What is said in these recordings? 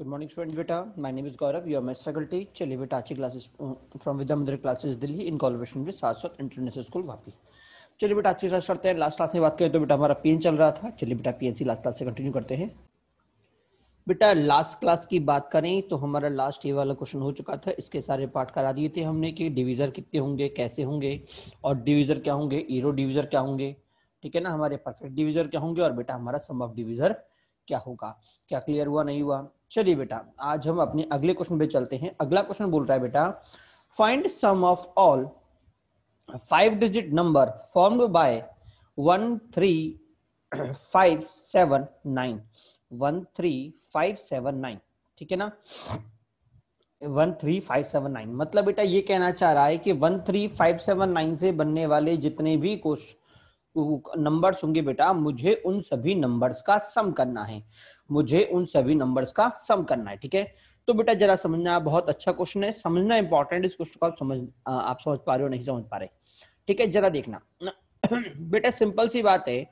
Good morning student बेटा my name is Gaurav you are my faculty. चलिए बेटा अच्छी classes from Vidyamandir classes Delhi in collaboration with साथ international school Vapi चलिए बेटा अच्छी क्लास करते हैं लास्ट क्लास में बात करें तो बेटा हमारा पीएन चल रहा था चलिए बेटा पीएनसी लास्ट क्लास से कंटिन्यू करते हैं बेटा लास्ट क्लास की बात करें तो हमारा लास्ट ये वाला क्वेश्चन हो चुका था इसके सारे पार्ट करा दिए थे हमने कि डिवीजर कितने होंगे कैसे होंगे और डिवीजर क्या होंगे ईरो डिवीजर क्या होंगे ठीक है ना हमारे परफेक्ट डिवीजर क्या होंगे और बेटा हमारा सम ऑफ डिवीजर क्या होगा क्या क्लियर हुआ नहीं हुआ चलिए बेटा आज हम अपने अगले क्वेश्चन पे चलते हैं अगला क्वेश्चन बोल रहा है बेटा find sum of all five digit number form by one three five seven nine one three five seven nine ठीक है ना one three five seven nine मतलब बेटा ये कहना चाह रहा है कि one three five seven nine से बनने वाले जितने भी कुछ नंबर्स होंगे बेटा मुझे उन सभी नंबर्स का सम करना है मुझे उन सभी नंबर्स का सम करना है ठीक है तो बेटा जरा समझना बहुत अच्छा क्वेश्चन है समझना इंपॉर्टेंट इस क्वेश्चन को आप समझ आप समझ पा रहे हो नहीं समझ पा रहे ठीक है जरा देखना बेटा सिंपल सी बात है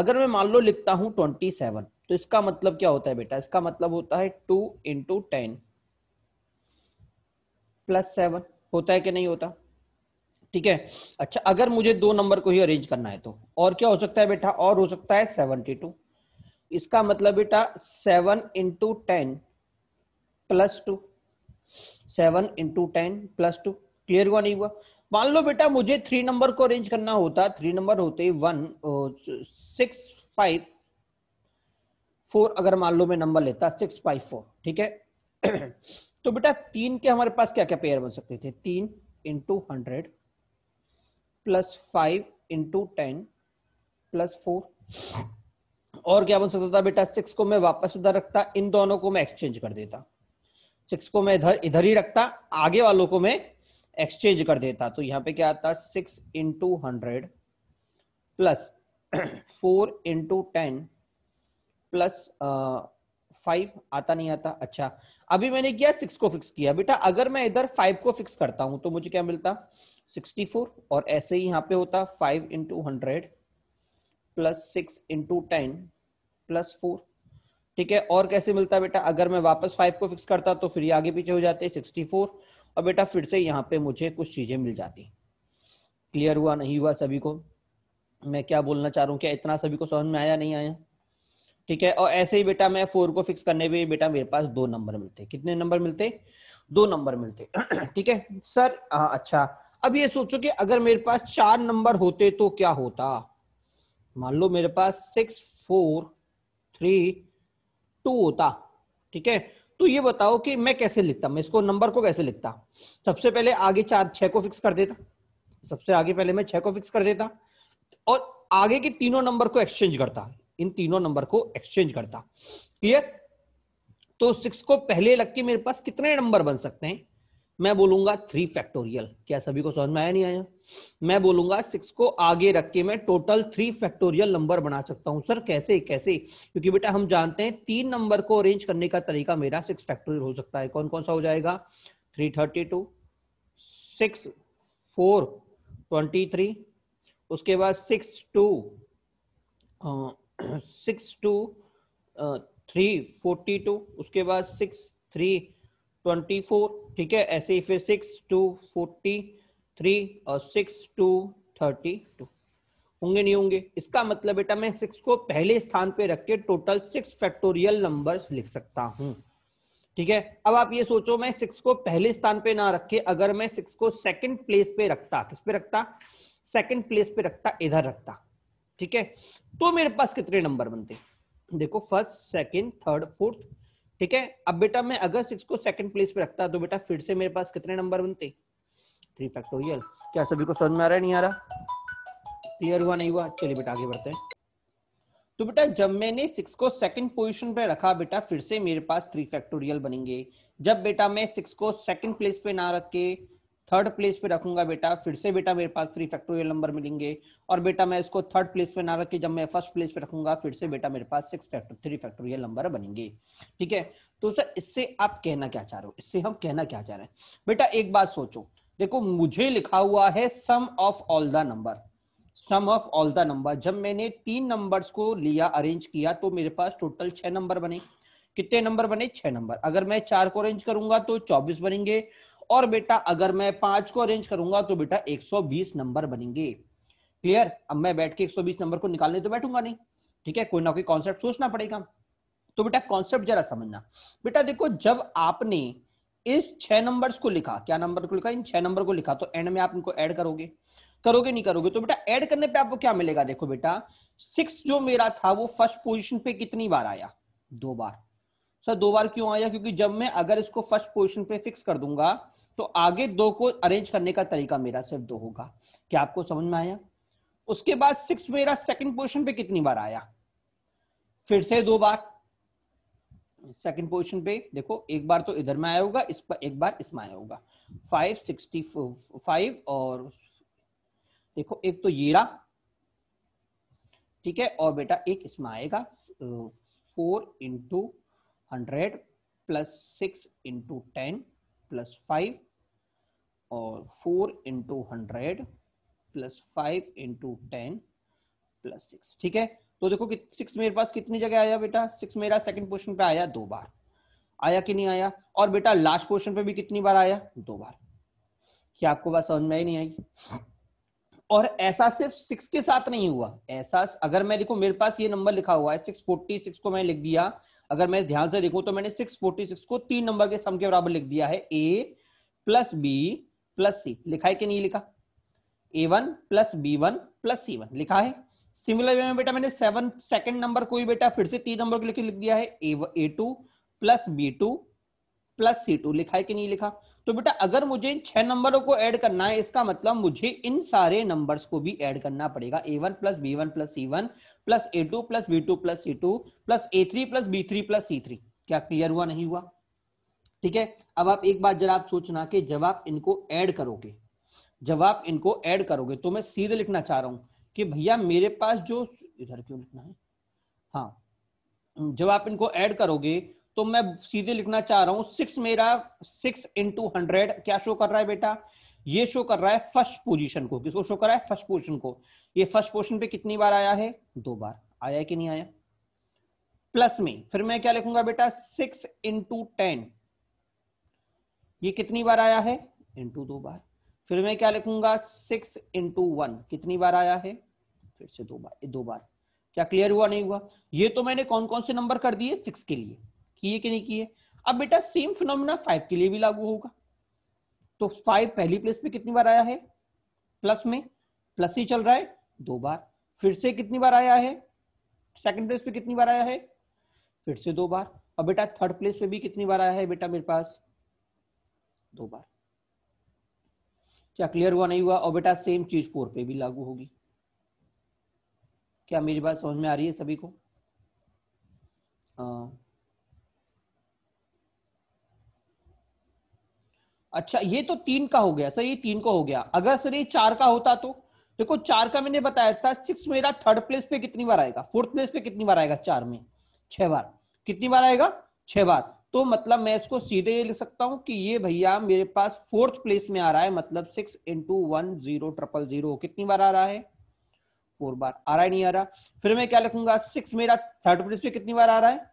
अगर मैं मान लो लिखता हूं ट्वेंटी सेवन तो इसका मतलब क्या होता है बेटा इसका मतलब होता है two into ten plus seven होता है कि नहीं होता ठीक है अच्छा अगर मुझे दो नंबर को ही अरेंज करना है तो और क्या हो सकता है बेटा और हो सकता है सेवनटी टू इसका मतलब बेटा seven into ten plus two seven into ten plus two clear हुआ नहीं हुआ मान लो बेटा मुझे थ्री नंबर को अरेंज करना होता थ्री नंबर होते ही वन सिक्स फाइव फोर अगर मान लो मैं नंबर लेता सिक्स फाइव फोर ठीक है तो बेटा तीन के हमारे पास क्या क्या पेयर बन सकते थे तीन into hundred plus five into ten plus four और क्या बन सकता था बेटा सिक्स को मैं वापस इधर रखता इन दोनों को मैं एक्सचेंज कर देता सिक्स को मैं इधर इधर ही रखता आगे वालों को मैं एक्सचेंज कर देता तो यहाँ पे क्या आता six into hundred plus four into ten plus five आता नहीं आता अच्छा अभी मैंने किया सिक्स को फिक्स किया बेटा अगर मैं इधर फाइव को फिक्स करता हूं तो मुझे क्या मिलता 64 और ऐसे ही यहाँ पे होता five into hundred plus six into ten plus four ठीक है और कैसे मिलता बेटा अगर मैं वापस फाइव को फिक्स करता तो फिर ये आगे पीछे हो जाते सिक्सटी फोर और बेटा फिर से यहाँ पे मुझे कुछ चीजें मिल जाती क्लियर हुआ नहीं हुआ सभी को मैं क्या बोलना चाह रहा हूँ क्या इतना सभी को समझ में आया नहीं आया ठीक है और ऐसे ही बेटा मैं फोर को फिक्स करने पर बेटा मेरे पास दो नंबर मिलते कितने नंबर मिलते दो नंबर मिलते ठीक है सर हाँ अच्छा अब ये सोचो कि अगर मेरे पास चार नंबर होते तो क्या होता मान लो मेरे पास सिक्स फोर थ्री टू होता ठीक है तो ये बताओ कि मैं कैसे लिखता मैं इसको नंबर को कैसे लिखता सबसे पहले आगे चार छह को फिक्स कर देता सबसे आगे पहले मैं छह को फिक्स कर देता और आगे के तीनों नंबर को एक्सचेंज करता इन तीनों नंबर को एक्सचेंज करता क्लियर तो सिक्स को पहले लग के मेरे पास कितने नंबर बन सकते हैं मैं बोलूंगा थ्री फैक्टोरियल क्या सभी को समझ में आया नहीं आया मैं बोलूंगा सिक्स को आगे रख के मैं टोटल थ्री फैक्टोरियल नंबर बना सकता हूं सर कैसे कैसे क्योंकि बेटा हम जानते हैं तीन नंबर को अरेंज करने का तरीका मेरा सिक्स फैक्टोरियल हो सकता है कौन कौन सा हो जाएगा three thirty two six four twenty three उसके बाद six two six two three forty two उसके बाद सिक्स थ्री ट्वेंटी फोर ठीक है ऐसे ही फिर सिक्स टू फोर्टी थ्री और सिक्स टू थर्टी टू होंगे नहीं होंगे इसका मतलब बेटा मैं सिक्स को पहले स्थान पे रख के टोटल सिक्स फैक्टोरियल नंबर्स लिख सकता हूँ ठीक है अब आप ये सोचो मैं सिक्स को पहले स्थान पे ना रखे अगर मैं सिक्स को सेकंड प्लेस पे रखता किस पे रखता सेकंड प्लेस पे रखता इधर रखता ठीक है तो मेरे पास कितने नंबर बनते देखो फर्स्ट सेकंड थर्ड फोर्थ ठीक है अब बेटा मैं अगर सिक्स को सेकंड प्लेस पे रखता तो बेटा फिर से मेरे पास कितने नंबर बनते थ्री फैक्टोरियल क्या सभी को समझ में आ रहा है नहीं आ रहा क्लियर हुआ नहीं हुआ चलिए बेटा आगे बढ़ते हैं तो बेटा जब मैंने सिक्स को सेकंड पोजीशन पे रखा बेटा फिर से मेरे पास थ्री फैक्टोरियल बनेंगे जब बेटा मैं सिक्स को सेकंड प्लेस पे ना रख के थर्ड प्लेस पे रखूंगा बेटा फिर से बेटा मेरे पास थ्री फैक्टोरियल नंबर मिलेंगे और बेटा मैं इसको थर्ड प्लेस पे ना रख के जब मैं फर्स्ट प्लेस पे रखूंगा फिर से बेटा मेरे पास six factor three factorial number बनेंगे ठीक है तो सर इससे आप कहना क्या चाह रहे हो इससे हम कहना क्या चाह रहे हैं बेटा एक बात सोचो देखो मुझे लिखा हुआ है sum of all the number sum of all the number जब मैंने तीन नंबर्स को लिया अरेंज किया तो मेरे पास टोटल छह नंबर बने कितने नंबर बने छह नंबर अगर मैं चार को अरेंज करूंगा तो चौबीस बनेंगे और बेटा अगर मैं पांच को अरेंज करूंगा तो बेटा 120 नंबर बनेंगे क्लियर अब मैं बैठ के 120 नंबर को निकालने तो बैठूंगा नहीं ठीक है कोई ना कोई कॉन्सेप्ट सोचना पड़ेगा तो बेटा कॉन्सेप्ट जरा समझना बेटा देखो जब आपने इस छह नंबर को लिखा क्या नंबर को लिखा इन छह नंबर को लिखा तो एंड में आप इनको एड करोगे करोगे नहीं करोगे तो बेटा ऐड करने पे आपको क्या मिलेगा देखो बेटा सिक्स जो मेरा था वो फर्स्ट पोजीशन पे कितनी बार आया दो बार सर दो बार क्यों आया क्योंकि जब मैं अगर इसको फर्स्ट पोजीशन पे फिक्स कर दूंगा तो आगे दो को अरेंज करने का तरीका मेरा सिर्फ दो होगा क्या आपको समझ में आया उसके बाद सिक्स मेरा सेकंड पोजिशन पे कितनी बार आया फिर से दो बार सेकंड पोजिशन पे देखो एक बार तो इधर में आया होगा इस पर एक बार इसमें आया होगा फाइव सिक्सटी फाइव और देखो एक तो ये रहा ठीक है और बेटा एक इसमें आएगा four into hundred plus six into ten plus five और four into hundred plus five into ten plus six ठीक है तो देखो सिक्स मेरे पास कितनी जगह आया बेटा सिक्स मेरा सेकंड पोर्शन पे आया दो बार आया कि नहीं आया और बेटा लास्ट पोर्शन पे भी कितनी बार आया दो बार क्या आपको बात समझ में ही नहीं आई और ऐसा सिर्फ सिक्स के साथ नहीं हुआ ऐसा अगर मैं देखो मेरे पास ये नंबर लिखा हुआ है सिक्स फोर्टी सिक्स को मैं लिख दिया अगर मैं ध्यान से देखू तो मैंने सिक्स फोर्टी सिक्स को तीन नंबर के सम के बराबर लिख दिया है A plus B plus C लिखा है कि नहीं लिखा A one plus B one plus C one लिखा है सिमिलर वे में बेटा मैंने सेवन सेकंड नंबर को ही बेटा फिर से तीन नंबर को लेके लिख दिया है A two plus B two plus C two लिखा है कि नहीं लिखा तो बेटा अगर मुझे इन छह नंबरों को ऐड करना है इसका मतलब मुझे इन सारे नंबर्स को भी ऐड करना पड़ेगा A one plus B one plus C one plus A two plus B two plus C two plus A three plus B three plus C three क्या क्लियर हुआ नहीं हुआ ठीक है अब आप एक बात जरा आप सोचना कि जब आप इनको ऐड करोगे जब आप इनको ऐड करोगे तो मैं सीधे लिखना चाह रहा हूँ कि भैया मेरे पास जो इधर क्यों लिखना है हाँ जब आप इनको ऐड करोगे तो मैं सीधे लिखना चाह रहा हूं सिक्स मेरा सिक्स इंटू हंड्रेड क्या शो कर रहा है बेटा ये शो कर रहा है फर्स्ट पोजीशन को किसको शो कर रहा है फर्स्ट पोजीशन को ये फर्स्ट पोजीशन पे कितनी बार आया है दो बार आया कि नहीं आया प्लस में फिर मैं क्या लिखूंगा बेटा सिक्स इंटू टेन ये कितनी बार आया है इंटू दो बार फिर मैं क्या लिखूंगा सिक्स इंटू वन कितनी बार आया है फिर से दो बार दो बार क्या क्लियर हुआ नहीं हुआ ये तो मैंने कौन कौन से नंबर कर दिए सिक्स के लिए किए कि नहीं किए अब बेटा सेम फिनोमिना फाइव के लिए भी लागू होगा तो फाइव पहली प्लेस पे कितनी बार आया है प्लस में प्लस ही चल रहा है दो बार फिर से कितनी बार आया है सेकंड प्लेस पे कितनी बार आया है फिर से दो बार और बेटा थर्ड प्लेस पे भी कितनी बार आया है बेटा मेरे पास दो बार क्या क्लियर हुआ नहीं हुआ और बेटा सेम चीज फोर पे भी लागू होगी क्या मेरी बात समझ में आ रही है सभी को आ, अच्छा ये तो तीन का हो गया सर ये तीन का हो गया अगर सर ये चार का होता तो देखो चार का मैंने बताया था सिक्स मेरा थर्ड प्लेस पे कितनी बार आएगा फोर्थ प्लेस पे कितनी बार आएगा चार में छह बार कितनी बार आएगा छह बार तो मतलब मैं इसको सीधे ये लिख सकता हूं कि ये भैया मेरे पास फोर्थ प्लेस में आ रहा है मतलब six into one zero triple zero कितनी बार आ रहा है फोर बार आ रहा है नहीं आ रहा फिर मैं क्या लिखूंगा सिक्स मेरा थर्ड प्लेस पे कितनी बार आ रहा है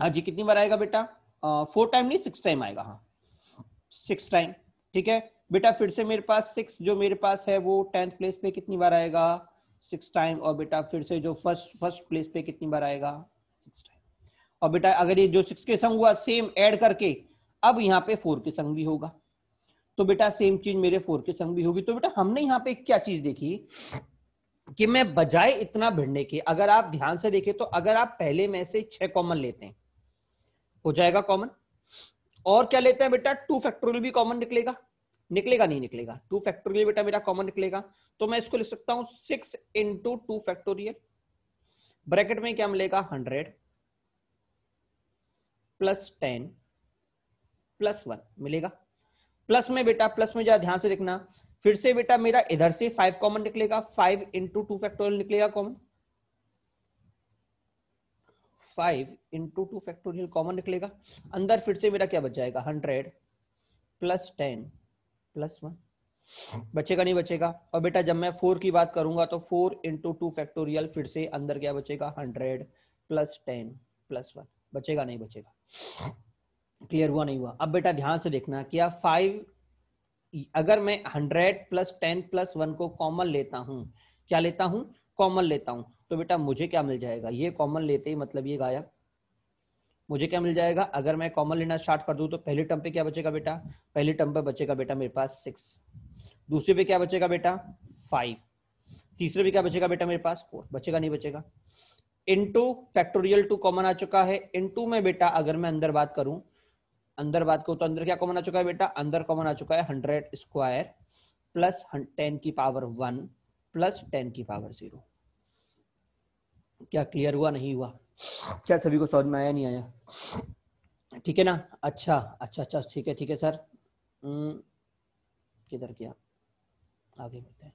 हाँ जी कितनी बार आएगा बेटा फोर टाइम नहीं सिक्स टाइम आएगा हाँ सिक्स टाइम ठीक है बेटा फिर से मेरे पास सिक्स जो मेरे पास है वो टेंथ प्लेस पे कितनी बार आएगा सिक्स टाइम और बेटा फिर से जो फर्स्ट फर्स्ट प्लेस पे कितनी बार आएगा सिक्स टाइम और बेटा अगर ये जो सिक्स के संग हुआ सेम ऐड करके अब यहाँ पे फोर के संग भी होगा तो बेटा सेम चीज मेरे फोर के संग भी होगी तो बेटा हमने यहाँ पे क्या चीज देखी कि मैं बजाय इतना भिड़ने के अगर आप ध्यान से देखें तो अगर आप पहले में से छह कॉमन लेते हैं हो जाएगा कॉमन और क्या लेते हैं बेटा टू फैक्टोरियल भी कॉमन निकलेगा निकलेगा नहीं निकलेगा टू फैक्टोरियल बेटा मेरा कॉमन निकलेगा तो मैं इसको लिख सकता हूं six into two factorial bracket में क्या मिलेगा hundred plus ten plus one मिलेगा प्लस में बेटा प्लस में जरा ध्यान से देखना फिर से बेटा मेरा इधर से फाइव कॉमन निकलेगा फाइव इंटू टू फैक्टोरियल निकलेगा common five into two factorial common निकलेगा अंदर फिर से मेरा क्या बच जाएगा hundred plus ten plus one बचेगा नहीं बचेगा और बेटा जब मैं फोर की बात करूंगा तो फोर इंटू टू फैक्टोरियल फिर से अंदर क्या बचेगा hundred plus ten plus one बचेगा नहीं बचेगा क्लियर हुआ नहीं हुआ अब बेटा ध्यान से देखना क्या फाइव अगर मैं hundred plus ten plus one को कॉमन लेता हूँ क्या लेता हूँ कॉमन लेता हूँ तो बेटा मुझे क्या मिल जाएगा ये कॉमन लेते ही मतलब ये गायब मुझे क्या मिल जाएगा अगर मैं कॉमन लेना स्टार्ट कर दूं तो पहले टर्म पे क्या बचेगा बेटा पहले टर्म पे बचेगा बेटा मेरे पास सिक्स दूसरे पे क्या बचेगा बेटा फाइव तीसरे पे क्या बचेगा बेटा मेरे पास फोर बचेगा नहीं बचेगा इनटू फैक्टोरियल टू कॉमन आ चुका है इनटू में बेटा अगर मैं अंदर बात करूं अंदर बात करूं तो अंदर क्या कॉमन आ चुका है बेटा अंदर कॉमन आ चुका है हंड्रेड स्क्वायर प्लस टेन की पावर वन प्लस टेन की पावर जीरो क्या क्लियर हुआ नहीं हुआ क्या सभी को समझ में आया नहीं आया ठीक है ना अच्छा अच्छा अच्छा ठीक है ठीक है सर हम्म, किधर गया आगे बढ़ते हैं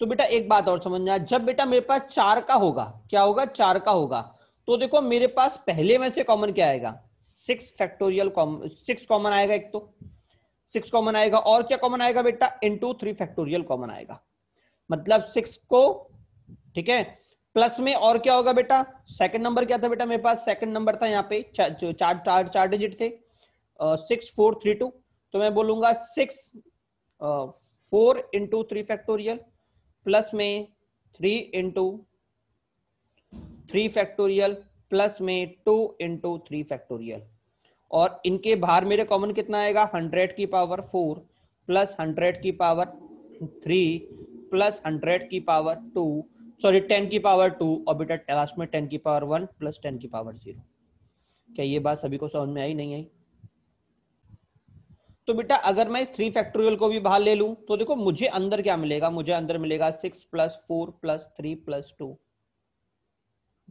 तो बेटा एक बात और समझना जब बेटा मेरे पास चार का होगा क्या होगा चार का होगा तो देखो मेरे पास पहले में से कॉमन क्या आएगा six factorial common six common आएगा एक तो सिक्स कॉमन आएगा और क्या कॉमन आएगा बेटा इंटू थ्री फैक्टोरियल कॉमन आएगा मतलब सिक्स को ठीक है प्लस में और क्या होगा बेटा सेकंड नंबर क्या था बेटा मेरे पास सेकंड नंबर था यहाँ पे चार चार चार डिजिट थे सिक्स फोर थ्री टू तो मैं बोलूंगा six four into three factorial plus में three into three factorial plus में टू इंटू थ्री फैक्टोरियल और इनके बाहर मेरे कॉमन कितना आएगा हंड्रेड की पावर फोर प्लस हंड्रेड की पावर थ्री प्लस हंड्रेड की पावर टू सॉरी टेन की पावर टू और बेटा लास्ट में टेन की पावर वन प्लस टेन की पावर जीरो क्या ये बात सभी को समझ में आई नहीं आई तो बेटा अगर मैं इस थ्री फैक्टोरियल को भी बाहर ले लूं तो देखो मुझे अंदर क्या मिलेगा मुझे अंदर मिलेगा six plus four plus three plus two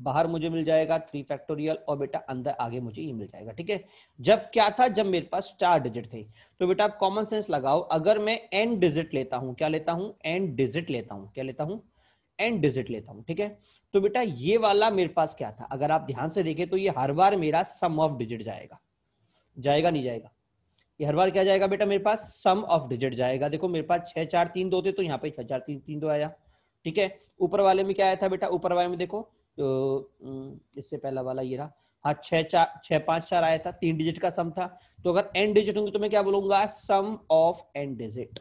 बाहर मुझे मिल जाएगा थ्री फैक्टोरियल और बेटा अंदर आगे मुझे ये मिल जाएगा ठीक है जब क्या था जब मेरे पास चार डिजिट थे तो बेटा आप कॉमन सेंस लगाओ अगर मैं एन डिजिट लेता हूं क्या लेता हूं एन डिजिट लेता हूं क्या लेता हूं एंड डिजिट लेता हूं ठीक है तो बेटा ये वाला मेरे पास क्या था अगर आप ध्यान से देखें तो ये हर बार मेरा सम ऑफ डिजिट जाएगा जाएगा नहीं जाएगा ये हर बार क्या जाएगा बेटा मेरे पास सम ऑफ डिजिट जाएगा देखो मेरे पास छह चार तीन दो थे तो यहाँ पे छह चार तीन तीन दो आया ठीक है ऊपर वाले में क्या आया था बेटा ऊपर वाले में देखो तो, इससे पहला वाला ये रहा हाँ छह चार छह पांच चार आया था तीन डिजिट का सम था तो अगर एन डिजिट होंगे तो मैं क्या बोलूंगा sum of N digit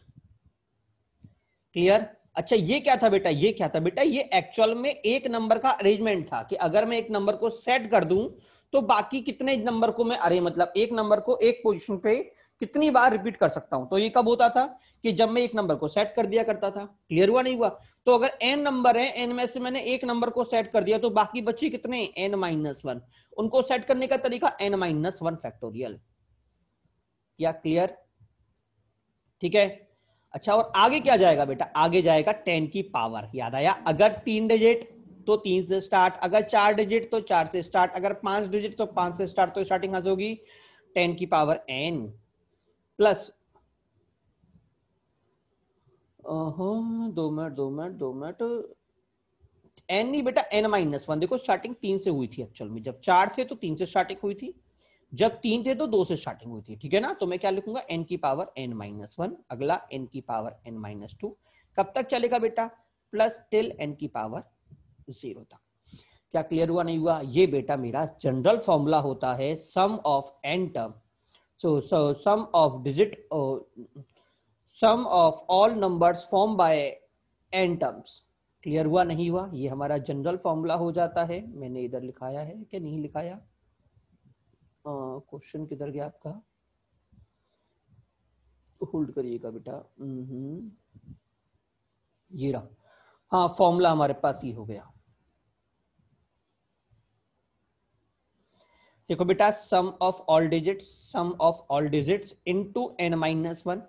clear अच्छा ये क्या था बेटा ये क्या था बेटा ये एक्चुअल में एक नंबर का अरेंजमेंट था कि अगर मैं एक नंबर को सेट कर दूं तो बाकी कितने नंबर को मैं अरे मतलब एक नंबर को एक पोजिशन पे कितनी बार रिपीट कर सकता हूं तो ये कब होता था कि जब मैं एक नंबर को सेट कर दिया करता था क्लियर हुआ नहीं हुआ तो अगर एन नंबर है एन में से मैंने एक नंबर को सेट कर दिया तो बाकी बच्चे कितने एन माइनस वन उनको सेट करने का तरीका एन माइनस वन फैक्टोरियल या क्लियर ठीक है अच्छा और आगे क्या जाएगा बेटा आगे जाएगा टेन की पावर याद आया अगर तीन डिजिट तो तीन से स्टार्ट अगर चार डिजिट तो चार से स्टार्ट अगर पांच डिजिट तो पांच से स्टार्ट तो स्टार्टिंग से होगी टेन की पावर एन प्लस दो मिनट दो मिनट दो मिनट एन नहीं बेटा एन माइनस वन देखो स्टार्टिंग तीन से हुई थी एक्चुअल में जब चार थे तो तीन से स्टार्टिंग हुई थी जब तीन थे तो दो से स्टार्टिंग हुई थी ठीक है ना तो मैं क्या लिखूंगा एन की पावर एन माइनस वन अगला एन की पावर एन माइनस टू कब तक चलेगा बेटा प्लस टिल एन की पावर जीरो तक क्या क्लियर हुआ नहीं हुआ ये बेटा मेरा जनरल फॉर्मूला होता है sum of N term so so sum of digit uh, sum of all numbers formed by n clear हुआ नहीं हुआ ये हमारा जनरल फॉर्मूला हो जाता है मैंने इधर लिखाया है कि नहीं लिखाया क्वेश्चन किधर गया आपका होल्ड करिएगा बेटा ये रहा हाँ फॉर्मूला हमारे पास ये हो गया देखो बेटा sum of all digits sum of all digits into N minus one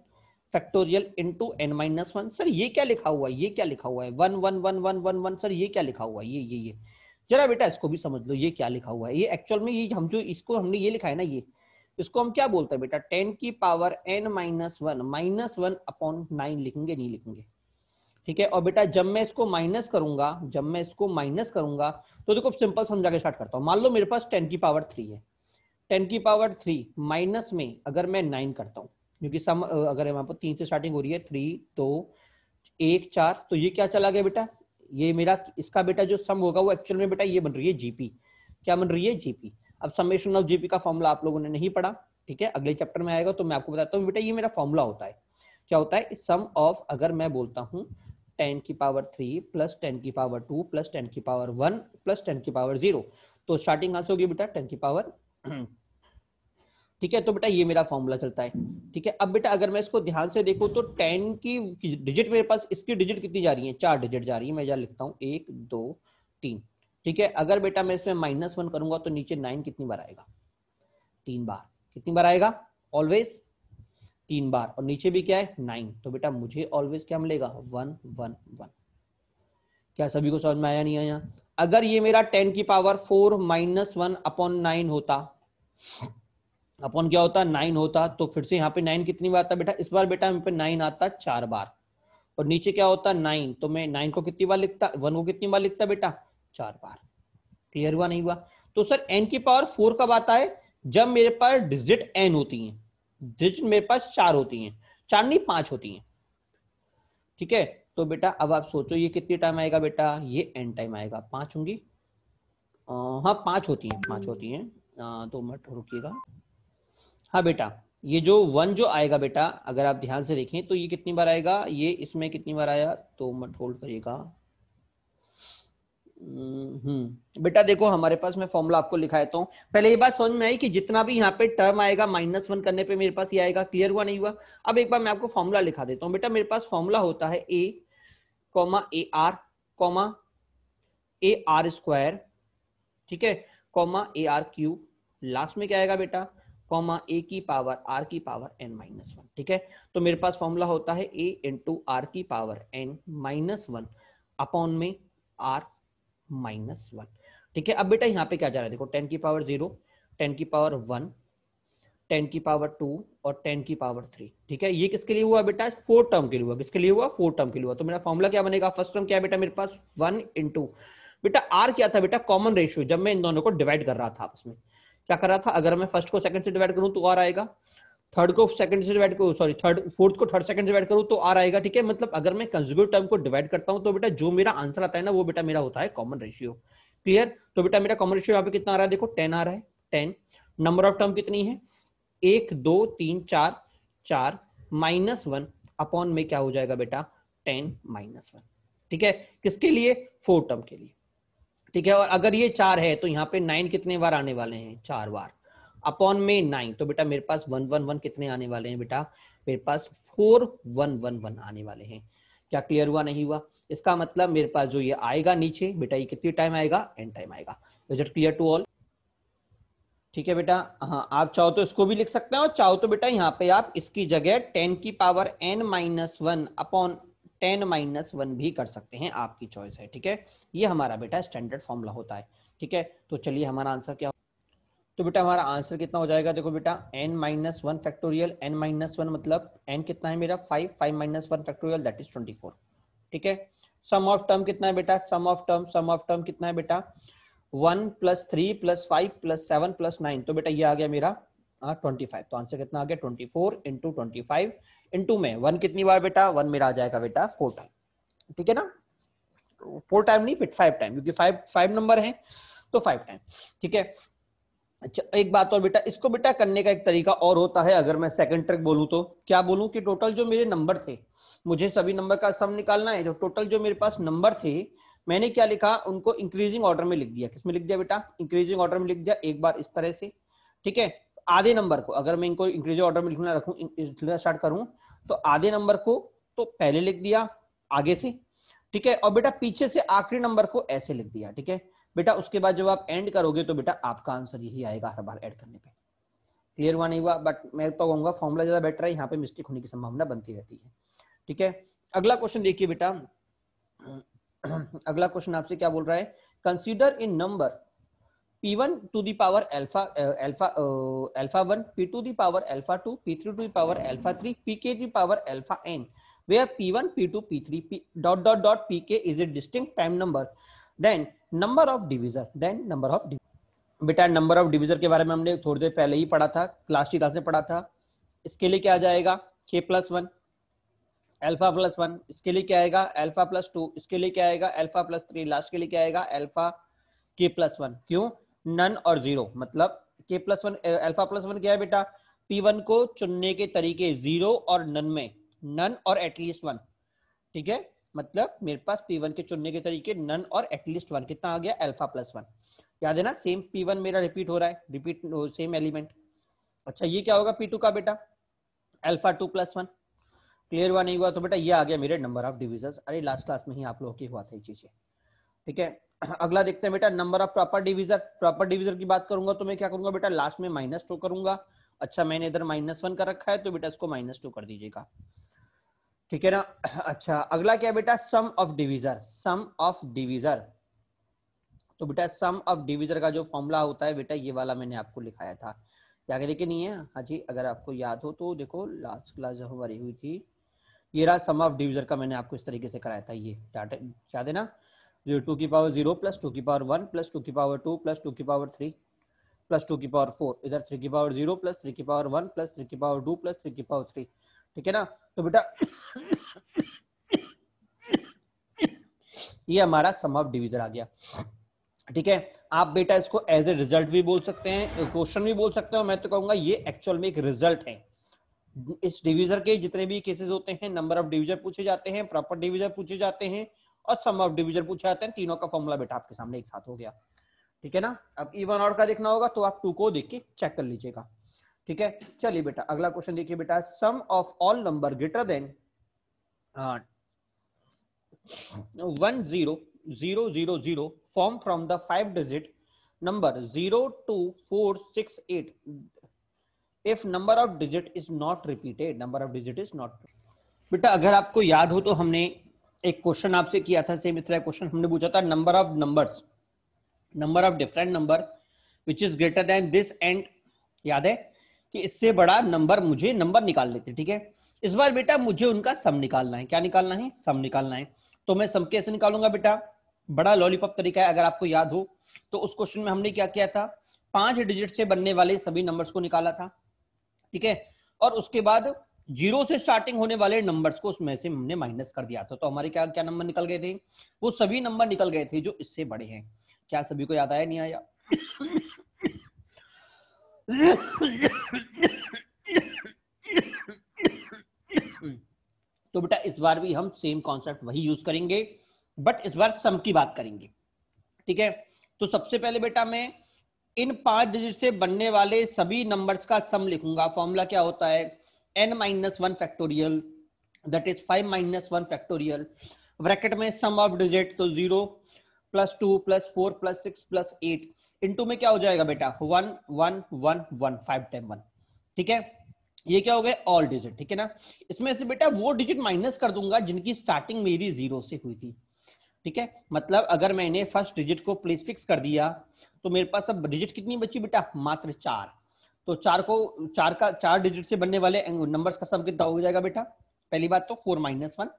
factorial into N minus one sir ये क्या लिखा हुआ है ये क्या लिखा हुआ है one one one one one one sir ये क्या लिखा हुआ है ये ये ये जरा बेटा इसको भी समझ लो ये क्या लिखा हुआ है ये एक्चुअल में ये हम जो इसको हमने ये लिखा है ना ये इसको हम क्या बोलते हैं बेटा टेन की power N minus one minus one upon nine लिखेंगे नहीं लिखेंगे ठीक है और बेटा जब मैं इसको माइनस करूंगा जब मैं इसको माइनस करूंगा तो देखो सिंपल समझा के स्टार्ट करता हूँ मान लो मेरे पास टेन की पावर थ्री है टेन की पावर थ्री माइनस में अगर मैं नाइन करता हूँ क्योंकि सम अगर यहाँ पर तीन से स्टार्टिंग हो रही है थ्री दो तो, एक चार तो ये क्या चला गया बेटा ये मेरा इसका बेटा जो सम होगा वो एक्चुअल में बेटा ये बन रही है जीपी क्या बन रही है जीपी अब समेशन ऑफ जीपी का फॉर्मूला आप लोगों ने नहीं पढ़ा ठीक है अगले चैप्टर में आएगा तो मैं आपको बताता हूँ बेटा ये मेरा फॉर्मूला होता है क्या होता है सम ऑफ अगर मैं बोलता हूँ टेन की पावर थ्री प्लस टेन की पावर टू प्लस टेन की पावर वन प्लस टेन की पावर जीरो तो स्टार्टिंग आंसर होगी बेटा टेन की पावर ठीक है तो बेटा ये मेरा फॉर्मूला चलता है ठीक है अब बेटा अगर मैं इसको ध्यान से देखू तो टेन की डिजिट मेरे पास इसकी डिजिट कितनी जा रही है चार डिजिट जा रही है मैं यहाँ लिखता हूँ एक दो तीन ठीक है अगर बेटा मैं इसमें माइनस वन करूंगा तो नीचे नाइन कितनी बार आएगा तीन बार कितनी बार आएगा ऑलवेज तीन बार और नीचे भी क्या है नाइन तो बेटा मुझे ऑलवेज क्या मिलेगा वन वन वन क्या सभी को समझ में आया नहीं आया अगर ये मेरा टेन की power four minus one upon nine होता अपॉन क्या होता नाइन होता तो फिर से यहाँ पे नाइन कितनी बार आता बेटा इस बार बेटा यहाँ पे नाइन आता चार बार और नीचे क्या होता नाइन तो मैं नाइन को कितनी बार लिखता वन को कितनी बार लिखता बेटा चार बार क्लियर हुआ नहीं हुआ तो सर एन की पावर फोर कब आता है जब मेरे पास डिजिट एन होती है डिजिट मेरे पास चार होती है चार नहीं पांच होती है ठीक है तो बेटा अब आप सोचो ये कितनी टाइम आएगा बेटा ये एन टाइम आएगा पांच होंगी हाँ पांच होती है पांच होती हैं दो मिनट रुकिएगा हाँ बेटा ये जो वन जो आएगा बेटा अगर आप ध्यान से देखें तो ये कितनी बार आएगा ये इसमें कितनी बार आया तो मत होल्ड करिएगा हम्म बेटा देखो हमारे पास मैं फॉर्मूला आपको लिखा देता हूँ पहले ये बात समझ में आई कि जितना भी यहाँ पे टर्म आएगा माइनस वन करने पे मेरे पास ये आएगा क्लियर हुआ नहीं हुआ अब एक बार मैं आपको फॉर्मूला लिखा देता हूँ बेटा मेरे पास फॉर्मूला होता है A comma A R comma A R square ठीक है comma A R cube last में क्या आएगा बेटा कॉमा ए की पावर आर की पावर एन माइनस वन ठीक है तो मेरे पास फॉर्मूला होता है ए इंटू आर की power N minus one upon में आर माइनस वन ठीक है अब बेटा यहाँ पे क्या जा रहा है देखो टेन की पावर जीरो टेन की पावर वन टेन की पावर टू और टेन की पावर थ्री ठीक है ये किसके लिए हुआ बेटा फोर टर्म के लिए हुआ किसके लिए हुआ फोर टर्म के लिए हुआ तो मेरा फॉर्मूला क्या बनेगा फर्स्ट टर्म क्या बेटा मेरे पास वन इंटू बेटा आर क्या था बेटा कॉमन रेशियो जब मैं इन दोनों को डिवाइड कर रहा था आपस में क्या कर रहा था अगर मैं फर्स्ट को सेकंड से डिवाइड करूं तो आर आएगा थर्ड को सेकंड से डिवाइड करूं सॉरी थर्ड फोर्थ को थर्ड सेकंड से डिवाइड करूं तो आर आएगा ठीक है मतलब अगर मैं कंजुगेट टर्म को डिवाइड करता हूं तो बेटा जो मेरा आंसर आता है ना वो बेटा मेरा होता है कॉमन रेशियो क्लियर तो बेटा मेरा कॉमन रेशियो यहाँ पे कितना आ रहा है देखो टेन आ रहा है टेन नंबर ऑफ टर्म कितनी है एक दो तीन चार चार माइनस वन अपॉन में क्या हो जाएगा बेटा टेन माइनस वन ठीक है किसके लिए फोर टर्म के लिए ठीक है और अगर ये चार है तो यहाँ पे नाइन कितने बार आने वाले हैं चार बार अपॉन में नाइन तो बेटा मेरे पास वन वन वन कितने आने वाले हैं बेटा मेरे पास फोर वन वन वन आने वाले हैं क्या क्लियर हुआ नहीं हुआ इसका मतलब मेरे पास जो ये आएगा नीचे बेटा ये कितनी टाइम आएगा एंड टाइम आएगा is it clear to all ठीक है बेटा हाँ आप चाहो तो इसको भी लिख सकते हैं और चाहो तो बेटा यहाँ पे आप इसकी जगह टेन की power N minus one upon ten minus one भी कर सकते हैं आपकी चॉइस है ठीक है ये हमारा बेटा स्टैंडर्ड फॉर्मूला होता है ठीक है तो चलिए हमारा आंसर क्या तो बेटा हमारा आंसर कितना हो जाएगा देखो बेटा N minus one factorial n minus one मतलब एन कितना है मेरा five five minus one factorial that is twenty four ठीक है सम ऑफ टर्म कितना है बेटा sum of term sum of term कितना है बेटा one plus three plus five plus seven plus nine तो बेटा ये आ गया मेरा ट्वेंटी हाँ, फाइव तो आंसर कितना आ गया twenty four into twenty five into में वन कितनी बार बेटा वन मेरा आ जाएगा बेटा फोर टाइम ठीक है ना फोर टाइम नहीं बट फाइव टाइम क्योंकि फाइव फाइव नंबर है तो फाइव टाइम ठीक है अच्छा एक बात और बेटा इसको बेटा करने का एक तरीका और होता है अगर मैं सेकंड ट्रिक बोलूं तो क्या बोलूं कि टोटल जो मेरे नंबर थे मुझे सभी नंबर का सम निकालना है जो टोटल जो मेरे पास नंबर थे मैंने क्या लिखा उनको इंक्रीजिंग ऑर्डर में लिख दिया किसमें लिख दिया बेटा इंक्रीजिंग ऑर्डर में लिख दिया एक बार इस तरह से ठीक है आधे नंबर को अगर मैं इनको इंक्रीज ऑर्डर में लिखना रखू लिखना स्टार्ट करूं तो आधे नंबर को तो पहले लिख दिया आगे से ठीक है और बेटा पीछे से आखिरी नंबर को ऐसे लिख दिया ठीक है बेटा उसके बाद जब आप एंड करोगे तो बेटा आपका आंसर यही आएगा हर बार एड करने पर क्लियर हुआ नहीं हुआ बट मैं तो कहूंगा फॉर्मूला ज्यादा बेटर है यहाँ पे मिस्टेक होने की संभावना बनती रहती है ठीक है अगला क्वेश्चन देखिए बेटा अगला क्वेश्चन आपसे क्या बोल रहा है कंसिडर इन number p1 to the power alpha uh, alpha uh, alpha 1 p2 to the power alpha 2 p3 to the power alpha 3 pk to the power alpha n where p1 p2 p3 p dot dot dot pk is a distinct prime number then number of divisor then number of divisor बेटा number of divisor के बारे में हमने थोड़ी देर पहले ही पढ़ा था class की क्लास में पढ़ा था इसके लिए क्या आ जाएगा k plus one alpha plus one इसके लिए क्या आएगा अल्फा प्लस टू इसके लिए क्या आएगा अल्फा प्लस थ्री लास्ट के लिए क्या आएगा अल्फा के प्लस वन क्यों नन और जीरो मतलब k plus one alpha plus one क्या है बेटा पी वन को चुनने के तरीके जीरो और नन में नन और एटलीस्ट वन ठीक है मतलब मेरे पास पी वन के चुनने के तरीके नन और एटलीस्ट वन कितना आ गया अल्फा प्लस वन याद है ना सेम पी वन मेरा रिपीट हो रहा है रिपीट सेम एलिमेंट अच्छा ये क्या होगा पी टू का बेटा alpha two plus one clear हुआ नहीं हुआ तो बेटा ये आ गया मेरे नंबर ऑफ डिविजन अरे लास्ट क्लास में ही आप लोगों की हुआ था ये चीजें ठीक है अगला देखते हैं बेटा number of proper divisor proper division की बात करूंगा तो मैं क्या करूंगा बेटा लास्ट में माइनस टू करूंगा अच्छा मैंने इधर माइनस वन कर रखा है तो बेटा इसको माइनस टू कर दीजिएगा ठीक है ना अच्छा अगला क्या बेटा sum of divisor sum of divisor तो बेटा सम ऑफ डिविजर का जो फॉर्मूला होता है बेटा ये वाला मैंने आपको लिखाया था कह देखे नहीं है हाँ जी अगर आपको याद हो तो देखो लास्ट क्लास जब हमारी हुई थी ये रहा सम ऑफ डिविजर का मैंने आपको इस तरीके से कराया था ये याद है ना जो टू की पावर जीरो प्लस टू की पावर वन प्लस टू की पावर टू प्लस टू की पावर थ्री प्लस टू की पावर फोर इधर थ्री की पावर जीरो प्लस थ्री की पावर वन प्लस थ्री की पावर टू प्लस थ्री की power three ठीक है ना तो बेटा ये हमारा सम ऑफ डिविजन आ गया ठीक है आप बेटा इसको एज ए रिजल्ट भी बोल सकते हैं क्वेश्चन भी बोल सकते हो मैं तो कहूंगा ये एक्चुअल में एक रिजल्ट है इस डिवीजर के जितने भी केसेस होते हैं नंबर ऑफ डिवीजर पूछे जाते हैं प्रॉपर डिवीजर पूछे जाते हैं और सम ऑफ डिविजन पूछा जाता है तीनों का फॉर्मूला बेटा आपके सामने एक साथ हो गया ठीक है ना अब इवन e और का देखना होगा तो आप टू को देख के चेक कर लीजिएगा ठीक है चलिए बेटा अगला क्वेश्चन देखिए बेटा sum of all number greater than one zero zero zero zero form from the five digit number zero two four six eight if number of digit is not repeated number of digit is not बेटा अगर आपको याद हो तो हमने एक question आपसे किया था सेम इस तरह क्वेश्चन हमने पूछा था number of numbers number of different number which is greater than this and याद है कि इससे बड़ा नंबर मुझे नंबर निकाल लेते ठीक है इस बार बेटा मुझे उनका सम निकालना है क्या निकालना है सम निकालना है तो मैं सम कैसे निकालूंगा बेटा बड़ा लॉलीपॉप तरीका है अगर आपको याद हो तो उस क्वेश्चन में हमने क्या किया था पांच डिजिट से बनने वाले सभी नंबर्स को निकाला था ठीक है और उसके बाद जीरो से स्टार्टिंग होने वाले नंबर्स को उसमें से हमने माइनस कर दिया था तो हमारे क्या क्या नंबर निकल गए थे वो सभी नंबर निकल गए थे जो इससे बड़े हैं क्या सभी को याद आया नहीं आया तो बेटा इस बार भी हम सेम कॉन्सेप्ट वही यूज करेंगे बट इस बार सम की बात करेंगे ठीक है तो सबसे पहले बेटा मैं इन पांच डिजिट से बनने वाले सभी नंबर्स का सम लिखूंगा फॉर्मूला क्या होता है n minus one factorial that is five minus one factorial bracket में सम ऑफ डिजिट तो zero plus two plus four plus six plus eight into में क्या हो जाएगा बेटा one one one one five time one ठीक है ये क्या हो गया ऑल डिजिट ठीक है ना इसमें से बेटा वो डिजिट माइनस कर दूंगा जिनकी स्टार्टिंग मेरी जीरो से हुई थी ठीक है मतलब अगर मैंने फर्स्ट डिजिट को प्लेस फिक्स कर दिया तो मेरे पास अब डिजिट कितनी बची बेटा मात्र चार तो चार को चार का चार डिजिट से बनने वाले नंबर्स का सम कितना हो जाएगा बेटा पहली बात तो फोर माइनस वन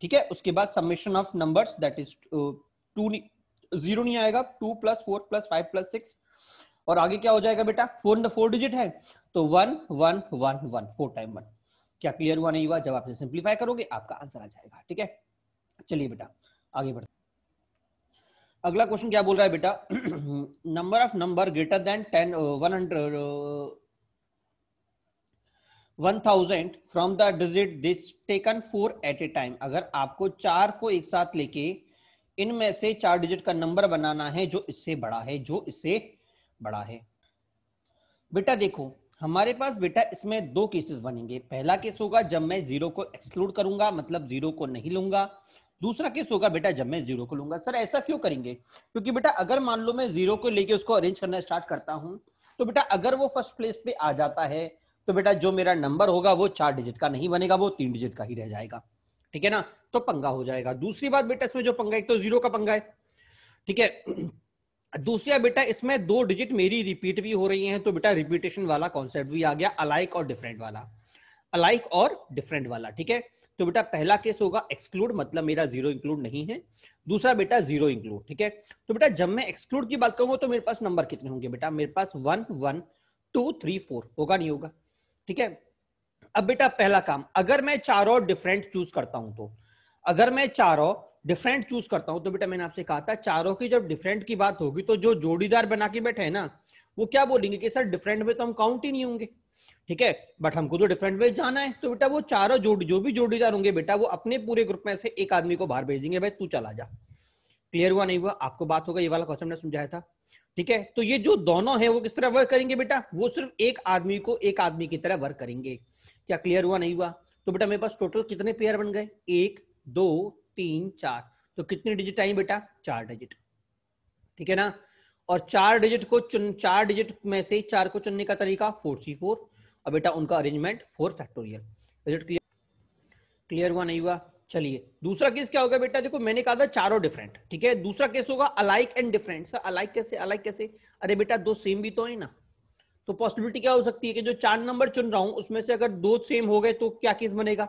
ठीक है उसके बाद summation of numbers that is two zero नहीं आएगा two plus four plus five plus six और आगे क्या हो जाएगा बेटा फोर फोर डिजिट है तो one one one one four time one क्या क्लियर हुआ नहीं हुआ जब आप सिंप्लीफाई करोगे आपका आंसर आ जाएगा ठीक है चलिए बेटा आगे बढ़ते अगला क्वेश्चन क्या बोल रहा है बेटा number of number greater than ten one hundred one thousand from the digit this taken four at a time अगर आपको चार को एक साथ लेके इनमें से चार डिजिट का नंबर बनाना है जो इससे बड़ा है जो इससे बड़ा है बेटा देखो हमारे पास बेटा इसमें दो केसेस बनेंगे पहला केस होगा जब मैं जीरो को एक्सक्लूड करूंगा मतलब जीरो को नहीं लूंगा दूसरा केस होगा बेटा जब मैं जीरो को लूंगा सर ऐसा क्यों करेंगे क्योंकि बेटा अगर मान लो मैं जीरो को लेके उसको अरेंज करना स्टार्ट करता हूँ तो बेटा अगर वो फर्स्ट प्लेस पे आ जाता है तो बेटा जो मेरा नंबर होगा वो चार डिजिट का नहीं बनेगा वो तीन डिजिट का ही रह जाएगा ठीक है ना तो पंगा हो जाएगा दूसरी बात बेटा इसमें जो पंगा एक तो जीरो का पंगा है ठीक है दूसरा बेटा इसमें दो डिजिट मेरी रिपीट भी हो रही हैं तो बेटा रिपीटेशन वाला कॉन्सेप्ट भी आ गया अलाइक और डिफरेंट वाला अलाइक और डिफरेंट वाला ठीक है तो बेटा पहला केस होगा एक्सक्लूड मतलब मेरा जीरो इंक्लूड नहीं है दूसरा बेटा जीरो इंक्लूड ठीक है तो बेटा जब मैं एक्सक्लूड की बात करूंगा तो मेरे पास नंबर कितने होंगे बेटा मेरे पास one one two three four होगा नहीं होगा ठीक है अब बेटा पहला काम अगर मैं चारों डिफरेंट चूज करता हूं तो अगर मैं चारों डिफरेंट चूज करता हूं तो बेटा मैंने आपसे कहा था चारों की जब डिफरेंट की बात होगी तो जो जोड़ीदार बना के बैठे हैं ना वो क्या बोलेंगे कि सर डिफरेंट में तो हम काउंट ही नहीं होंगे ठीक है बट हमको तो डिफरेंट वेज जाना है तो बेटा वो चारों जोड़ी जो भी जोड़ीदार होंगे बेटा वो अपने पूरे ग्रुप में से एक आदमी को बाहर भेजेंगे भाई तू चला जा क्लियर हुआ नहीं हुआ आपको बात होगा ये वाला क्वेश्चन मैंने समझाया था ठीक है तो ये जो दोनों है वो किस तरह वर्क करेंगे बेटा वो सिर्फ एक आदमी को एक आदमी की तरह वर्क करेंगे क्या क्लियर हुआ नहीं हुआ तो बेटा मेरे पास टोटल कितने पेयर बन गए एक दो तीन चार तो कितने डिजिट आई बेटा चार डिजिट ठीक है ना और चार डिजिट को चुन चार डिजिट में से चार को चुनने का तरीका फोर सी फोर अब बेटा उनका arrangement four factorial clear clear हुआ नहीं हुआ चलिए दूसरा केस क्या होगा बेटा देखो मैंने कहा था चारों डिफरेंट ठीक है दूसरा केस होगा alike and different sir alike कैसे अलाइक कैसे अरे बेटा दो सेम भी तो है ना तो पॉसिबिलिटी क्या हो सकती है कि जो चार नंबर चुन रहा हूं उसमें से अगर दो सेम हो गए तो क्या केस बनेगा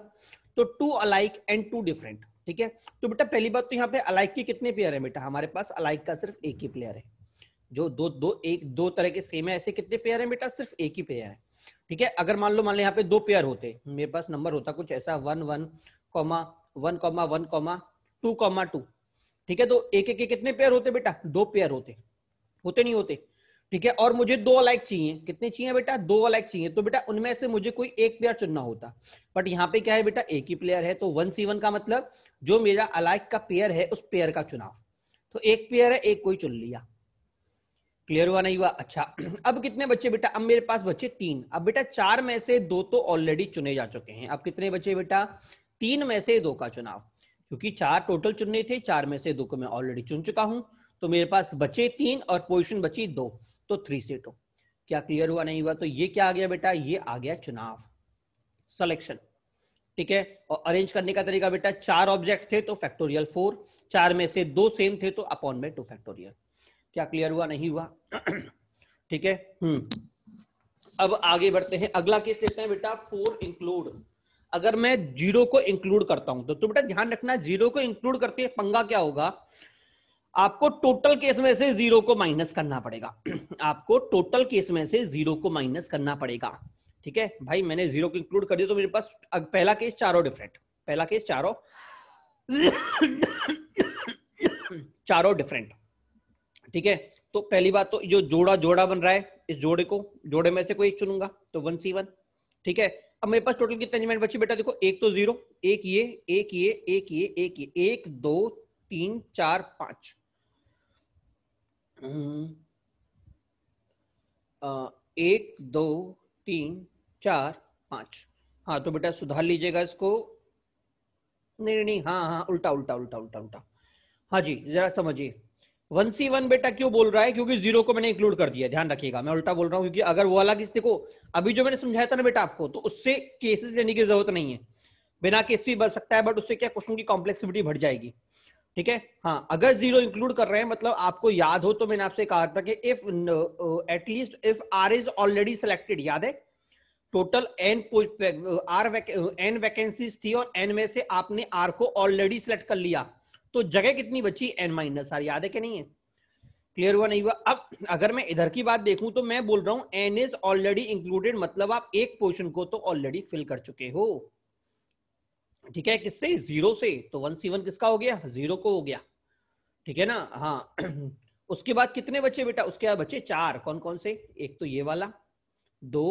तो two alike and two different ठीक है तो बेटा पहली बात तो यहाँ पे अलाइक के कितने प्लेयर है बेटा हमारे पास अलाइक का सिर्फ एक ही प्लेयर है जो दो दो एक दो तरह के सेम है ऐसे कितने पेयर है बेटा सिर्फ एक ही पेयर है ठीक है अगर मान लो मान लो यहाँ पे दो पेयर होते मेरे पास नंबर होता कुछ ऐसा one one comma one comma one comma two comma two ठीक है तो एक एक के कितने पेयर होते बेटा दो पेयर होते होते नहीं होते ठीक है और मुझे दो अलाइक चाहिए कितने चाहिए बेटा दो अलाइक चाहिए तो बेटा उनमें से मुझे कोई एक प्लेयर चुनना होता बट यहाँ पे क्या है बेटा एक ही प्लेयर है तो वन सी वन का मतलब जो मेरा अलाइक का पेयर है उस पेयर का चुनाव तो एक पेयर है एक कोई चुन लिया क्लियर हुआ नहीं हुआ अच्छा अब कितने बच्चे बेटा अब मेरे पास बच्चे तीन अब बेटा चार में से दो तो ऑलरेडी चुने जा चुके हैं अब कितने बच्चे बेटा तीन में से दो का चुनाव क्योंकि चार टोटल चुनने थे चार में से दो को मैं ऑलरेडी चुन चुका हूं तो मेरे पास बचे तीन और पोजिशन बची दो तो थ्री सीटों क्या क्लियर हुआ नहीं हुआ तो ये क्या आ गया बेटा ये आ गया चुनाव सिलेक्शन ठीक है और अरेंज करने का तरीका बेटा चार ऑब्जेक्ट थे तो फैक्टोरियल फोर चार में से दो सेम थे तो अपॉन में टू फैक्टोरियल क्या क्लियर हुआ नहीं हुआ ठीक है हम्म। अब आगे बढ़ते हैं अगला केस देखते हैं बेटा फोर इंक्लूड अगर मैं जीरो को इंक्लूड करता हूं तो, तो बेटा ध्यान रखना जीरो को इंक्लूड करते हैं पंगा क्या होगा आपको टोटल केस में से जीरो को माइनस करना पड़ेगा आपको टोटल केस में से जीरो को माइनस करना पड़ेगा ठीक है भाई मैंने जीरो को इंक्लूड कर दिया तो मेरे पास पहला केस चारों डिफरेंट पहला केस चारों चारों डिफरेंट ठीक है तो पहली बात तो जो जोड़ा जोड़ा बन रहा है इस जोड़े को जोड़े में से कोई एक चुनूंगा तो वन सी वन ठीक है अब मेरे पास टोटल कितने एलिमेंट बचे बेटा देखो एक तो जीरो एक ये एक ये एक ये एक ये एक दो तीन चार पांच एक दो तीन चार पांच हाँ तो बेटा सुधार लीजिएगा इसको नहीं नहीं हाँ हाँ उल्टा उल्टा उल्टा उल्टा उल्टा हाँ जी जरा समझिए वन सी वन बेटा क्यों बोल रहा है क्योंकि जीरो को मैंने इंक्लूड कर दिया ध्यान रखिएगा मैं उल्टा बोल रहा हूँ क्योंकि अगर वो अलग इस देखो अभी जो मैंने समझाया था ना बेटा आपको तो उससे केसेस लेने की जरूरत नहीं है बिना केस भी बढ़ सकता है बट उससे क्या क्वेश्चन की कॉम्प्लेक्सिटी बढ़ जाएगी ठीक है हाँ अगर जीरो इंक्लूड कर रहे हैं मतलब आपको याद हो तो मैंने आपसे कहा था कि if at least if r is already selected याद है total n r n vacancies थी और एन में से आपने आर को ऑलरेडी सिलेक्ट कर लिया तो जगह कितनी बची एन माइनस आर याद है कि नहीं है क्लियर हुआ नहीं हुआ अब अगर मैं इधर की बात देखूं तो मैं बोल रहा हूं एन इज ऑलरेडी इंक्लूडेड मतलब आप एक पोर्शन को तो ऑलरेडी फिल कर चुके हो ठीक है किससे जीरो से तो वन सी वन किसका हो गया जीरो को हो गया ठीक है ना हाँ उसके बाद कितने बच्चे बेटा उसके बाद बच्चे चार कौन कौन से एक तो ये वाला दो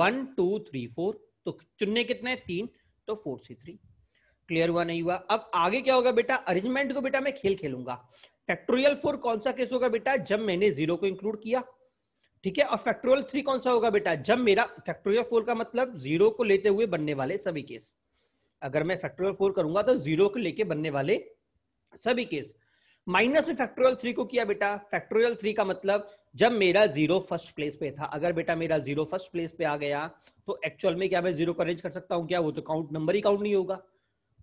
वन टू थ्री फोर तो चुनने कितने तीन तो फोर सी थ्री क्लियर हुआ नहीं हुआ अब आगे क्या होगा बेटा अरेंजमेंट को बेटा मैं खेल खेलूंगा फैक्टोरियल फोर कौन सा केस होगा बेटा जब मैंने जीरो को इंक्लूड किया ठीक है और फैक्टोरियल थ्री कौन सा होगा बेटा जब मेरा फैक्टोरियल फोर का मतलब जीरो को लेते हुए बनने वाले सभी केस अगर मैं फैक्टोरियल फोर करूंगा तो जीरो को लेके बनने वाले सभी केस माइनस में फैक्टोरियल थ्री को किया बेटा फैक्टोरियल थ्री का मतलब जब मेरा जीरो फर्स्ट प्लेस पे था अगर बेटा मेरा जीरो फर्स्ट प्लेस पे आ गया तो एक्चुअल में क्या मैं जीरो को अरेंज कर सकता हूँ क्या वो तो काउंट नंबर ही काउंट नहीं होगा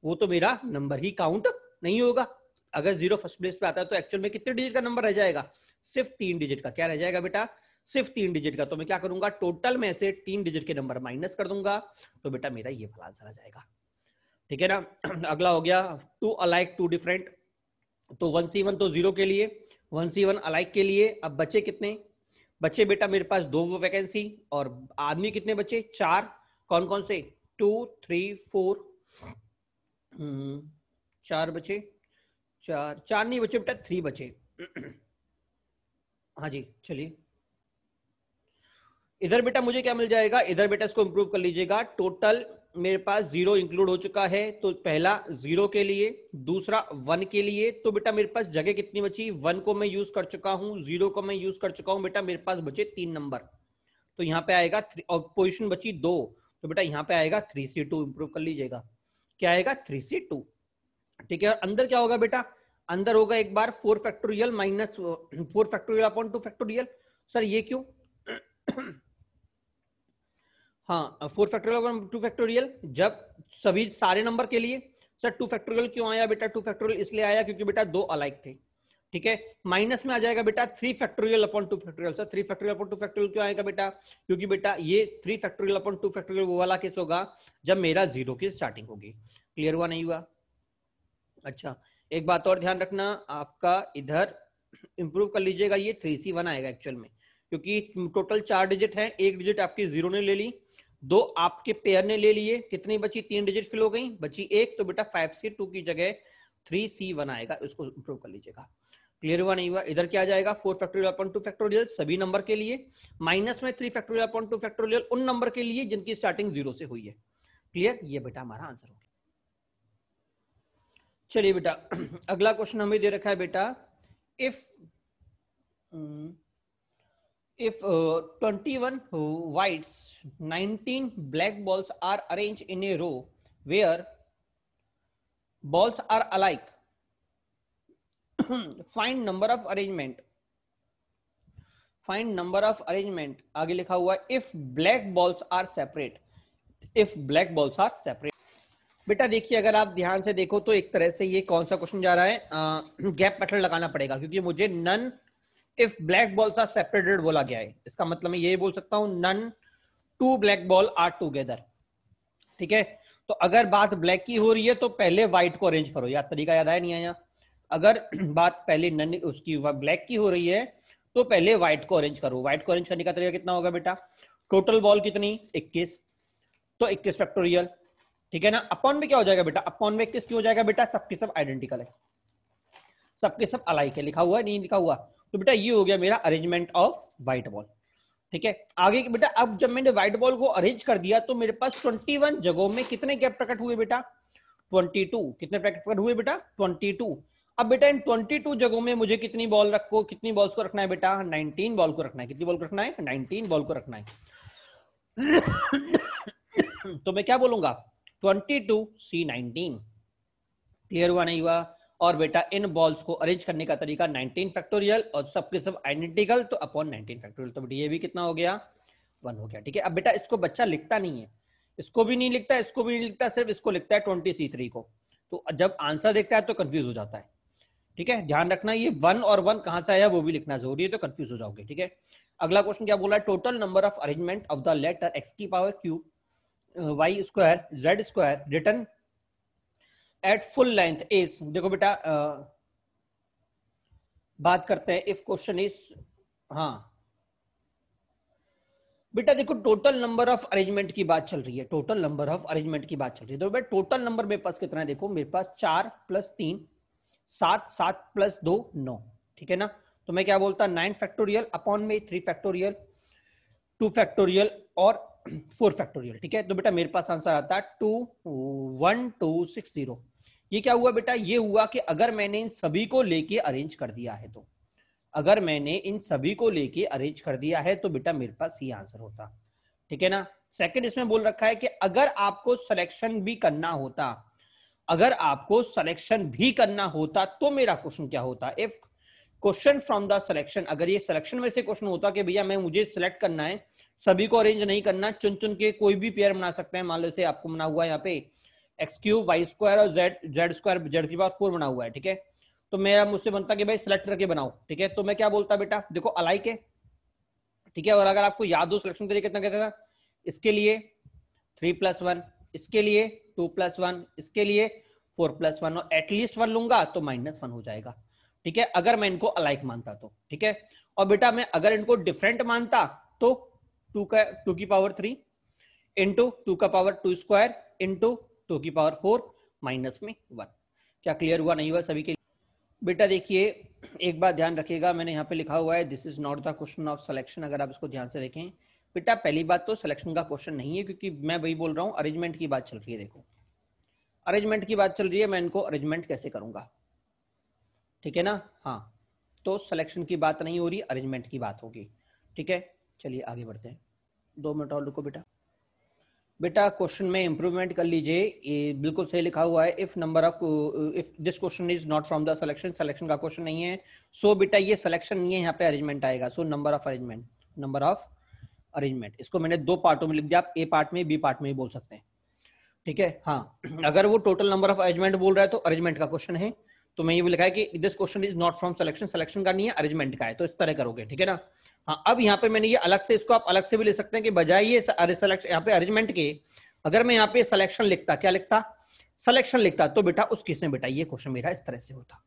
वो तो मेरा नंबर ही काउंट नहीं होगा अगर जीरो फर्स्ट प्लेस पे आता है तो एक्चुअल में कितने डिजिट का नंबर रह जाएगा सिर्फ तीन डिजिट का क्या रह जाएगा बेटा सिर्फ तीन डिजिट का तो मैं क्या करूंगा टोटल में से तीन डिजिट के नंबर माइनस कर दूंगा तो बेटा मेरा ये वाला आंसर आ जाएगा ठीक है ना अगला हो गया टू अलाइक टू डिफरेंट तो वन सी वन तो जीरो के लिए वन सी वन अलाइक के लिए अब बचे कितने बच्चे बेटा मेरे पास दो वैकेंसी और आदमी कितने बच्चे चार कौन कौन से टू थ्री फोर हम्म, चार बचे चार चार नहीं बचे बेटा थ्री बचे हाँ जी चलिए इधर बेटा मुझे क्या मिल जाएगा इधर बेटा इसको इंप्रूव कर लीजिएगा टोटल मेरे पास जीरो इंक्लूड हो चुका है तो पहला जीरो के लिए दूसरा वन के लिए तो बेटा मेरे पास जगह कितनी बची वन को मैं यूज कर चुका हूँ जीरो को मैं यूज कर चुका हूँ बेटा मेरे पास बचे तीन नंबर तो यहाँ पे आएगा थ्री और पोजिशन बची दो तो बेटा यहाँ पे आएगा थ्री सी टू इंप्रूव कर लीजिएगा क्या आएगा थ्री सी टू ठीक है अंदर क्या होगा बेटा अंदर होगा एक बार four factorial minus four factorial upon two factorial sir ये क्यों हाँ four factorial upon two factorial जब सभी सारे नंबर के लिए सर टू फैक्टोरियल क्यों आया बेटा टू फैक्टोरियल इसलिए आया क्योंकि बेटा दो अलाइक थे ठीक है माइनस में आ जाएगा बेटा three factorial upon two factorial sir three factorial upon two factorial क्यों आएगा बेटा क्योंकि बेटा ये three factorial upon two factorial वो वाला केस होगा जब मेरा जीरो की स्टार्टिंग होगी क्लियर हुआ नहीं हुआ अच्छा एक बात और ध्यान रखना आपका इधर इंप्रूव कर लीजिएगा ये थ्री सी वन आएगा एक्चुअल में क्योंकि टोटल चार डिजिट है एक डिजिट आपकी जीरो ने ले ली दो आपके पेयर ने ले लिए कितनी बची तीन डिजिट फिल हो गई बची एक तो बेटा फाइव सी टू की जगह थ्री सी वन आएगा इसको इंप्रूव कर लीजिएगा क्लियर हुआ नहीं हुआ इधर क्या जाएगा four factorial upon two factorial सभी नंबर के लिए माइनस में three factorial upon two factorial उन नंबर के लिए जिनकी स्टार्टिंग जीरो से हुई है क्लियर ये बेटा हमारा आंसर हो गया चलिए बेटा अगला क्वेश्चन हमें दे रखा है बेटा if if twenty one whites nineteen black balls are arrange in a row where balls are alike find number of arrangement find number of arrangement आगे लिखा हुआ if black balls are separate if black balls are separate बेटा देखिए अगर आप ध्यान से देखो तो एक तरह से ये कौन सा क्वेश्चन जा रहा है गैप पैटर्न लगाना पड़ेगा क्योंकि मुझे none if black balls are separated बोला गया है इसका मतलब मैं ये बोल सकता हूं none two black ball are together ठीक है तो अगर बात ब्लैक की हो रही है तो पहले व्हाइट को अरेंज करो यार तरीका याद आया नहीं आया अगर बात पहले नन उसकी ब्लैक की हो रही है तो पहले व्हाइट को अरेंज करो व्हाइट को अरेंज करने का तरीका कितना होगा बेटा टोटल बॉल कितनी 21 तो 21 फैक्टोरियल ठीक है ना अपॉन में क्या हो जाएगा बेटा अपॉन में इक्कीस क्यों हो जाएगा बेटा सबके सब आइडेंटिकल है सबके सब अलाइक है लिखा हुआ है नहीं लिखा हुआ तो बेटा ये हो गया मेरा अरेंजमेंट ऑफ व्हाइट बॉल ठीक है आगे की बेटा अब जब मैंने व्हाइट बॉल को अरेंज कर दिया तो मेरे पास ट्वेंटी जगहों में कितने गैप प्रकट हुए बेटा 22 कितने प्रकट हुए बेटा 22 अब बेटा इन 22 जगहों में मुझे कितनी बॉल रखो कितनी बॉल्स को रखना है बेटा 19 बॉल को रखना है कितनी बॉल को रखना है 19 बॉल को रखना है तो मैं क्या बोलूंगा 22 सी नाइनटीन क्लियर हुआ नहीं हुआ और बेटा इन बॉल्स को अरेंज करने का तरीका 19 फैक्टोरियल और सबके सब आइडेंटिकल तो अपॉन नाइनटीन फैक्टोरियल तो ये भी कितना हो गया वन हो गया ठीक है अब बेटा इसको बच्चा लिखता नहीं है इसको भी नहीं लिखता इसको भी नहीं लिखता सिर्फ इसको लिखता है ट्वेंटी को तो जब आंसर देखता है तो कंफ्यूज हो जाता है ठीक है ध्यान रखना ये वन और वन कहां से आया वो भी लिखना जरूरी है तो कंफ्यूज हो जाओगे ठीक है अगला क्वेश्चन क्या बोला है total number of arrangement of the letter x की power cube y square z square written at full length is देखो बेटा बात करते हैं इफ क्वेश्चन इज हाँ बेटा देखो टोटल नंबर ऑफ अरेंजमेंट की बात चल रही है टोटल नंबर ऑफ अरेंजमेंट की बात चल रही है तो बेटा टोटल नंबर मेरे पास कितना है देखो मेरे पास चार प्लस तीन सात सात प्लस दो नौ ठीक है ना तो मैं क्या बोलता नाइन फैक्टोरियल अपॉन में थ्री फैक्टोरियल टू फैक्टोरियल और फोर फैक्टोरियल ठीक है तो बेटा मेरे पास आंसर आता है two one two six zero ये क्या हुआ बेटा ये हुआ कि अगर मैंने इन सभी को लेके अरेंज कर दिया है तो अगर मैंने इन सभी को लेके अरेंज कर दिया है तो बेटा मेरे पास ये आंसर होता ठीक है ना सेकंड इसमें बोल रखा है कि अगर आपको सिलेक्शन भी करना होता अगर आपको सिलेक्शन भी करना होता तो मेरा क्वेश्चन क्या होता if question from the selection अगर ये सिलेक्शन में से क्वेश्चन होता कि भैया मैं मुझे सिलेक्ट करना है सभी को अरेंज नहीं करना चुन चुन के कोई भी पेयर बना सकते हैं मान लो से आपको बना हुआ है यहाँ पे एक्स क्यू वाई स्क्वायर और जेड जेड स्क्वायर जेड की बात फोर बना हुआ है ठीक है तो मेरा मुझसे बनता कि भाई सिलेक्ट करके बनाओ ठीक है तो मैं क्या बोलता बेटा देखो अलाइक है ठीक है और अगर आपको याद हो सिलेक्शन करिए कितना कहता था इसके लिए थ्री प्लस वन इसके लिए टू प्लस वन इसके लिए फोर प्लस वन और एटलीस्ट वन लूंगा तो माइनस वन हो जाएगा ठीक है अगर मैं इनको अलाइक मानता तो ठीक है और बेटा मैं अगर इनको डिफरेंट मानता तो टू का टू की पावर थ्री इंटू टू का power two square into two की पावर फोर माइनस में वन क्या क्लियर हुआ नहीं हुआ सभी के बेटा देखिए एक बात ध्यान रखिएगा मैंने यहाँ पे लिखा हुआ है this is not the question of selection अगर आप इसको ध्यान से देखें बेटा पहली बात तो सिलेक्शन का क्वेश्चन नहीं है क्योंकि मैं वही बोल रहा हूँ अरेंजमेंट की बात चल रही है देखो अरेंजमेंट की बात चल रही है मैं इनको अरेंजमेंट कैसे करूंगा ठीक है ना हाँ तो सिलेक्शन की बात नहीं हो रही अरेंजमेंट की बात होगी ठीक है चलिए आगे बढ़ते हैं दो मिनट और रुको बेटा बेटा क्वेश्चन में इंप्रूवमेंट कर लीजिए बिल्कुल सही लिखा हुआ है if number of if this question is not from the selection selection का क्वेश्चन नहीं है सो so, बेटा ये सिलेक्शन नहीं है यहाँ पे अरेंजमेंट आएगा so number of arrangement number of arrangement इसको मैंने दो पार्टों में लिख दिया आप ए पार्ट में बी पार्ट में भी बोल सकते हैं ठीक है हाँ हम्म। अगर वो टोटल नंबर ऑफ अरेंजमेंट बोल रहा है तो अरेंजमेंट का क्वेश्चन है तो मैं ये भी लिखा है कि this question is not from selection selection का नहीं है अरेंजमेंट का है तो इस तरह करोगे ठीक है ना हाँ अब यहाँ पे मैंने ये अलग से इसको आप अलग से भी ले सकते हैं कि बजाय ये यहाँ पे अरेंजमेंट के अगर मैं यहाँ पे सिलेक्शन लिखता क्या लिखता सिलेक्शन लिखता तो बेटा उस किस में बेटा ये क्वेश्चन मेरा इस तरह से होता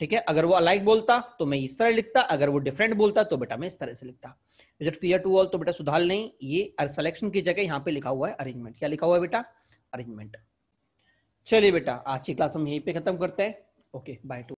ठीक है अगर वो अलाइक बोलता तो मैं इस तरह लिखता अगर वो डिफरेंट बोलता तो बेटा मैं इस तरह से लिखता रिजल्ट क्लियर टू ऑल तो बेटा सुधार नहीं ये सिलेक्शन की जगह यहाँ पे लिखा हुआ है अरेंजमेंट क्या लिखा हुआ है बेटा अरेंजमेंट चलिए बेटा आज की क्लास हम यहीं पे खत्म करते हैं ओके बाय टू